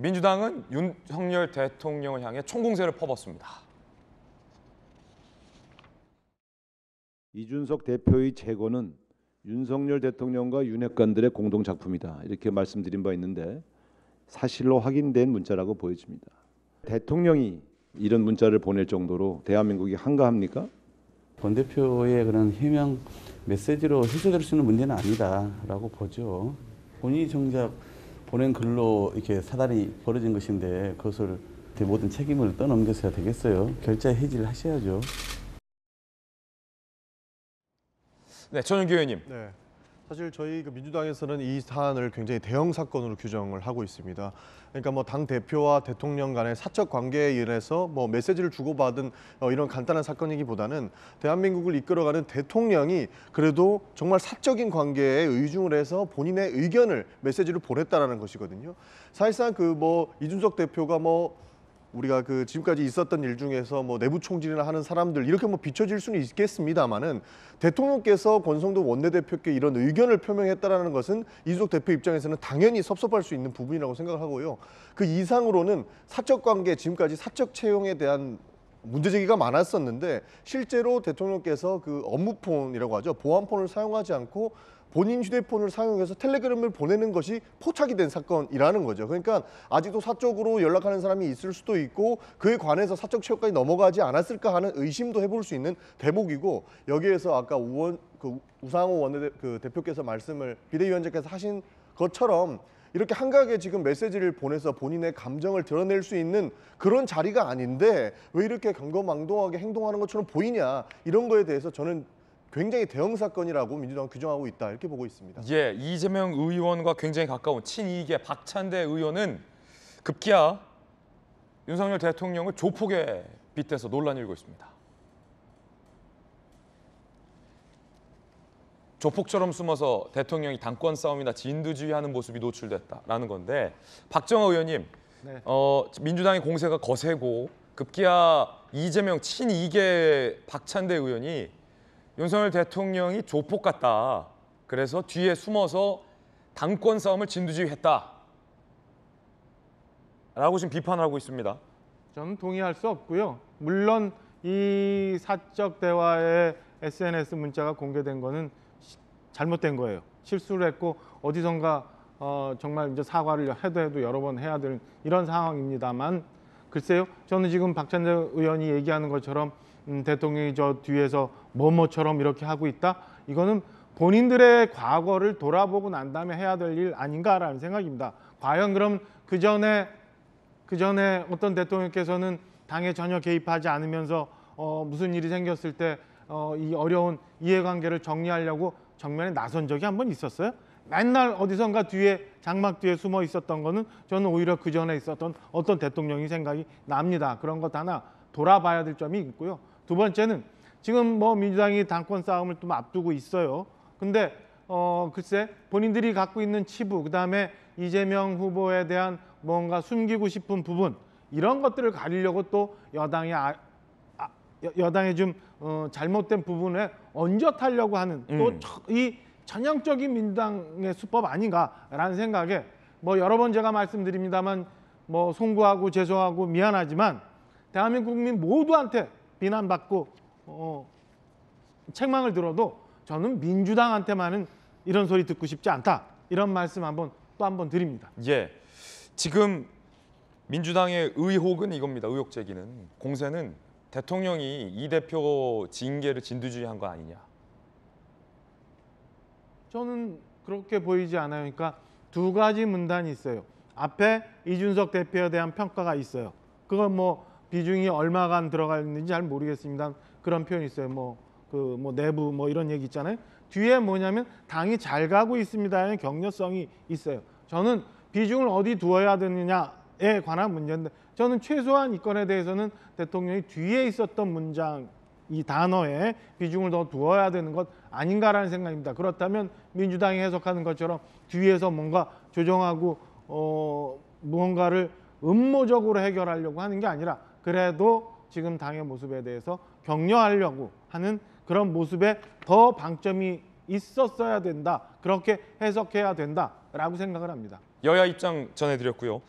민주당은 윤석열 대통령을 향해 총공세를 퍼붓습니다. 이준석 대표의 재건은 윤석열 대통령과 윤핵관들의 공동 작품이다. 이렇게 말씀드린 바 있는데 사실로 확인된 문자라고 보여집니다. 대통령이 이런 문자를 보낼 정도로 대한민국이 한가합니까? 권 대표의 그런 해명 메시지로 해소될 수 있는 문제는 아니다라고 보죠. 본인이 정작 보낸 글로 이렇게 사달이 벌어진 것인데 그것을 모든 책임을 떠넘겨서야 되겠어요. 결제 해지를 하셔야죠. 네, 전용기 의원님. 네. 사실 저희 그 민주당에서는 이 사안을 굉장히 대형 사건으로 규정을 하고 있습니다. 그러니까 뭐 당 대표와 대통령 간의 사적 관계에 의해서 뭐 메시지를 주고받은 어, 이런 간단한 사건이기보다는 대한민국을 이끌어가는 대통령이 그래도 정말 사적인 관계에 의중을 해서 본인의 의견을 메시지를 보냈다라는 것이거든요. 사실상 그 뭐 이준석 대표가 뭐 우리가 그 지금까지 있었던 일 중에서 뭐 내부 총질이나 하는 사람들 이렇게 뭐 비춰질 수는 있겠습니다만은 대통령께서 권성동 원내대표께 이런 의견을 표명했다라는 것은 이준석 대표 입장에서는 당연히 섭섭할 수 있는 부분이라고 생각을 하고요. 그 이상으로는 사적 관계 지금까지 사적 채용에 대한 문제 제기가 많았었는데 실제로 대통령께서 그 업무폰이라고 하죠. 보안폰을 사용하지 않고 본인 휴대폰을 사용해서 텔레그램을 보내는 것이 포착이 된 사건이라는 거죠. 그러니까 아직도 사적으로 연락하는 사람이 있을 수도 있고 그에 관해서 사적 채용까지 넘어가지 않았을까 하는 의심도 해볼 수 있는 대목이고 여기에서 아까 우원 그 우상호 원내 그 대표께서 말씀을 비대위원장께서 하신 것처럼 이렇게 한가하게 지금 메시지를 보내서 본인의 감정을 드러낼 수 있는 그런 자리가 아닌데 왜 이렇게 경거망동하게 행동하는 것처럼 보이냐 이런 거에 대해서 저는 굉장히 대형 사건이라고 민주당은 규정하고 있다 이렇게 보고 있습니다. 예, 이재명 의원과 굉장히 가까운 친이계 박찬대 의원은 급기야 윤석열 대통령을 조폭에 빗대서 논란이 일고 있습니다. 조폭처럼 숨어서 대통령이 당권 싸움이나 진두지휘하는 모습이 노출됐다라는 건데 박정호 의원님, 네. 어, 민주당의 공세가 거세고 급기야 이재명 친이계 박찬대 의원이 윤석열 대통령이 조폭 같다. 그래서 뒤에 숨어서 당권 싸움을 진두지휘했다. 라고 지금 비판을 하고 있습니다. 저는 동의할 수 없고요. 물론 이 사적 대화에 SNS 문자가 공개된 거는 잘못된 거예요. 실수를 했고 어디선가 어, 정말 이제 사과를 해도 해도 여러 번 해야 될 이런 상황입니다만 글쎄요 저는 지금 박찬재 의원이 얘기하는 것처럼 음, 대통령이 저 뒤에서 뭐뭐처럼 이렇게 하고 있다 이거는 본인들의 과거를 돌아보고 난 다음에 해야 될 일 아닌가라는 생각입니다. 과연 그럼 그 전에 그 전에 어떤 대통령께서는 당에 전혀 개입하지 않으면서 어, 무슨 일이 생겼을 때이 어, 어려운 이해관계를 정리하려고 정면에 나선 적이 한 번 있었어요. 맨날 어디선가 뒤에 장막 뒤에 숨어 있었던 거는 저는 오히려 그 전에 있었던 어떤 대통령이 생각이 납니다. 그런 것 하나 돌아봐야 될 점이 있고요. 두 번째는 지금 뭐 민주당이 당권 싸움을 좀 앞두고 있어요. 근데 어 글쎄 본인들이 갖고 있는 치부 그다음에 이재명 후보에 대한 뭔가 숨기고 싶은 부분 이런 것들을 가리려고 또 여당이 아, 여, 당의좀 어, 잘못된 부분에 얹어 타려고 하는 음. 또이 전형적인 민당의 수법 아닌가라는 생각에 뭐 여러 번 제가 말씀드립니다만 뭐 송구하고 죄송하고 미안하지만 대한민국 국민 모두한테 비난받고 어, 책망을 들어도 저는 민주당한테만은 이런 소리 듣고 싶지 않다 이런 말씀 한번 또한번 드립니다. 예, 지금 민주당의 의혹은 이겁니다. 의혹 제기는 공세는 대통령이 이 대표 징계를 진두지휘한 거 아니냐? 저는 그렇게 보이지 않아요. 그러니까 두 가지 문단이 있어요. 앞에 이준석 대표에 대한 평가가 있어요. 그건 뭐 비중이 얼마간 들어가 는지잘 모르겠습니다. 그런 표현이 있어요. 뭐 그뭐 그 뭐 내부 뭐 이런 얘기 있잖아요. 뒤에 뭐냐면 당이 잘 가고 있습니다의 려성이 있어요. 저는 비중을 어디 두어야 되느냐에 관한 문제인데 저는 최소한 이 건에 대해서는 대통령이 뒤에 있었던 문장 이 단어에 비중을 더 두어야 되는 것 아닌가라는 생각입니다. 그렇다면 민주당이 해석하는 것처럼 뒤에서 뭔가 조정하고 어, 무언가를 음모적으로 해결하려고 하는 게 아니라 그래도 지금 당의 모습에 대해서 격려하려고 하는 그런 모습에 더 방점이 있었어야 된다. 그렇게 해석해야 된다라고 생각을 합니다. 여야 입장 전해드렸고요.